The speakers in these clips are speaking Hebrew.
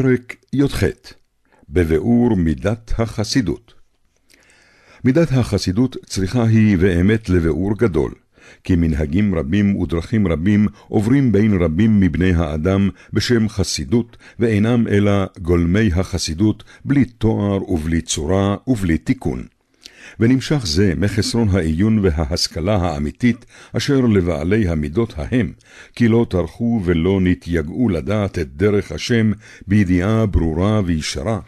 פרק י"ח בביאור מידת החסידות. מידת החסידות צריכה היא ואמת לביאור גדול, כי מנהגים רבים ודרכים רבים עוברים בין רבים מבני האדם בשם חסידות, ואינם אלא גולמי החסידות, בלי תואר ובלי צורה ובלי תיקון. ונמשך זה מחסרון העיון וההשכלה האמיתית, אשר לבעלי המידות ההם, כי לא טרחו ולא נתייגעו לדעת את דרך השם בידיעה ברורה וישרה,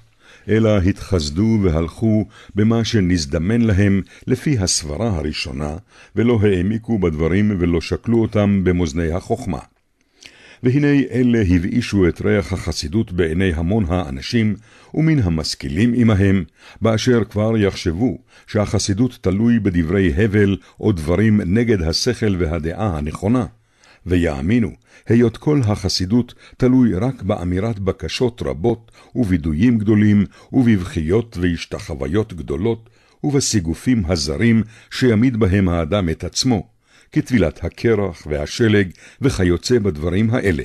אלא התחסדו והלכו במה שנזדמן להם לפי הסברה הראשונה, ולא העמיקו בדברים ולא שקלו אותם במאזני החוכמה. והנה אלה הבאישו את ריח החסידות בעיני המון האנשים, ומן המשכילים עמהם, באשר כבר יחשבו שהחסידות תלוי בדברי הבל או דברים נגד השכל והדעה הנכונה. ויאמינו, היות כל החסידות תלוי רק באמירת בקשות רבות, ובידויים גדולים, ובבכיות והשתחוויות גדולות, ובסיגופים הזרים שימיד בהם האדם את עצמו. כטבילת הקרח והשלג וכיוצא בדברים האלה.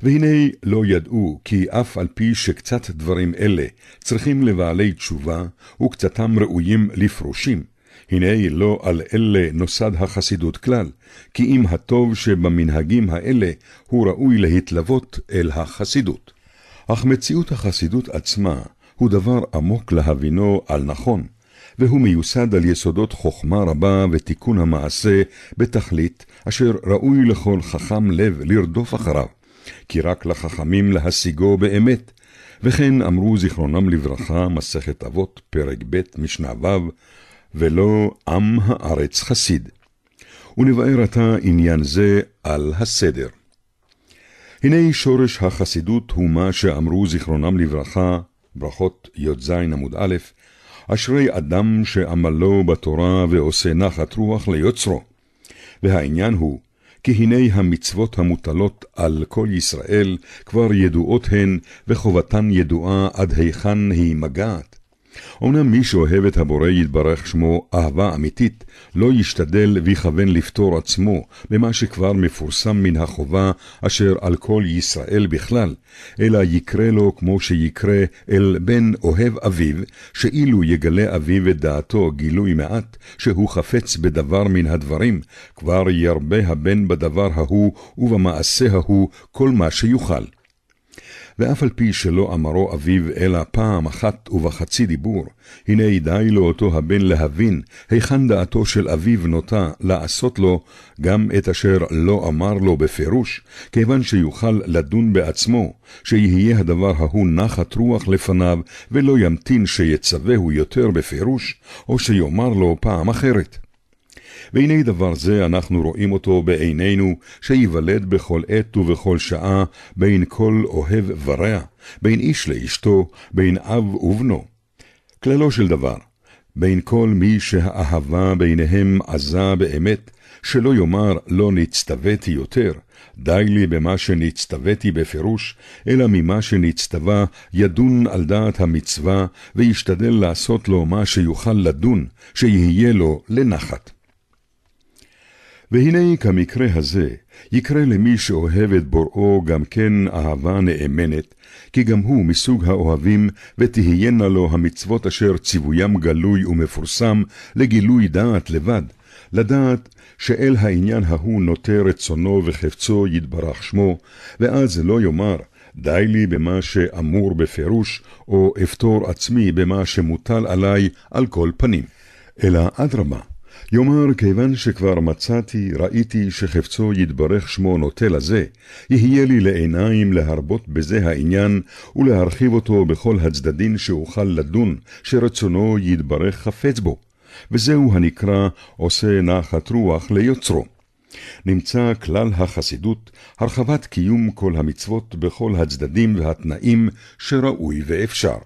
והנה לא ידעו כי אף על פי שקצת דברים אלה צריכים לבעלי תשובה וקצתם ראויים לפרושים, הנה לא על אלה נוסד החסידות כלל, כי אם הטוב שבמנהגים האלה הוא ראוי להתלוות אל החסידות. אך מציאות החסידות עצמה הוא דבר עמוק להבינו על נכון, והוא מיוסד על יסודות חוכמה רבה ותיקון המעשה בתכלית, אשר ראוי לכל חכם לב לרדוף אחריו, כי רק לחכמים להשיגו באמת. וכן אמרו זיכרונם לברכה, מסכת אבות, פרק ב', משנה ו', ולא עם הארץ חסיד. ונבאר עתה עניין זה על הסדר. הנה שורש החסידות הוא מה שאמרו זיכרונם לברכה, ברכות י"ז עמוד א', אשרי אדם שעמלו בתורה ועושה נחת רוח ליוצרו. והעניין הוא, כי הנה המצוות המוטלות על כל ישראל כבר ידועות הן, וחובתן ידועה עד היכן היא מגעת. אמנם מי שאוהב את הבורא יתברך שמו אהבה אמיתית, לא ישתדל ויכוון לפתור עצמו ממה שכבר מפורסם מן החובה אשר על כל ישראל בכלל, אלא יקרה לו כמו שיקרה אל בן אוהב אביו, שאילו יגלה אביו את דעתו גילוי מעט, שהוא חפץ בדבר מן הדברים, כבר ירבה הבן בדבר ההוא ובמעשה ההוא כל מה שיוכל. ואף על פי שלא אמרו אביו אלא פעם אחת ובחצי דיבור, הנה די לאותו הבן להבין היכן דעתו של אביו נוטה לעשות לו גם את אשר לא אמר לו בפירוש, כיוון שיוכל לדון בעצמו, שיהיה הדבר ההוא נחת רוח לפניו, ולא ימתין שיצווהו יותר בפירוש, או שיאמר לו פעם אחרת. והנה דבר זה אנחנו רואים אותו בעינינו, שייוולד בכל עת ובכל שעה, בין כל אוהב ורע, בין איש לאשתו, בין אב ובנו. כללו של דבר, בין כל מי שהאהבה ביניהם עזה באמת, שלא יאמר לא נצטוויתי יותר, די לי במה שנצטוויתי בפירוש, אלא ממה שנצטווה ידון על דעת המצווה, וישתדל לעשות לו מה שיוכל לדון, שיהיה לו לנחת. והנה כמקרה הזה, יקרה למי שאוהב את בוראו גם כן אהבה נאמנת, כי גם הוא מסוג האוהבים, ותהיינה לו המצוות אשר ציוויים גלוי ומפורסם, לגילוי דעת לבד, לדעת שאל העניין ההוא נוטה רצונו וחפצו יתברך שמו, ואז לא יאמר, די לי במה שאמור בפירוש, או אפתור עצמי במה שמוטל עלי על כל פנים. אלא אדרמה, יאמר כיוון שכבר מצאתי, ראיתי שחפצו יתברך שמו נוטה לזה, יהיה לי לעיניים להרבות בזה העניין, ולהרחיב אותו בכל הצדדים שאוכל לדון, שרצונו יתברך חפץ בו. וזהו הנקרא עושה נחת רוח ליוצרו. נמצא כלל החסידות, הרחבת קיום כל המצוות בכל הצדדים והתנאים שראוי ואפשר.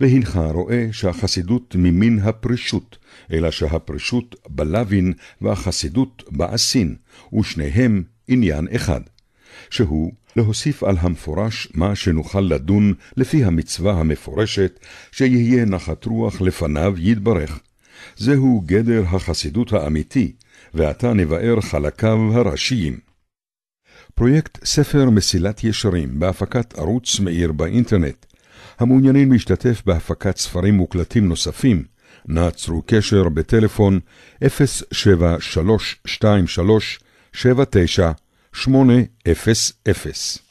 והנך רואה שהחסידות ממין הפרישות, אלא שהפרישות בלווין והחסידות באסין, ושניהם עניין אחד, שהוא להוסיף על המפורש מה שנוכל לדון לפי המצווה המפורשת, שיהיה נחת רוח לפניו יתברך. זהו גדר החסידות האמיתי, ועתה נבאר חלקיו הראשיים. פרויקט ספר מסילת ישרים בהפקת ערוץ מאיר באינטרנט, המעוניינים להשתתף בהפקת ספרים מוקלטים נוספים, נא צרו קשר בטלפון 073 223 79 800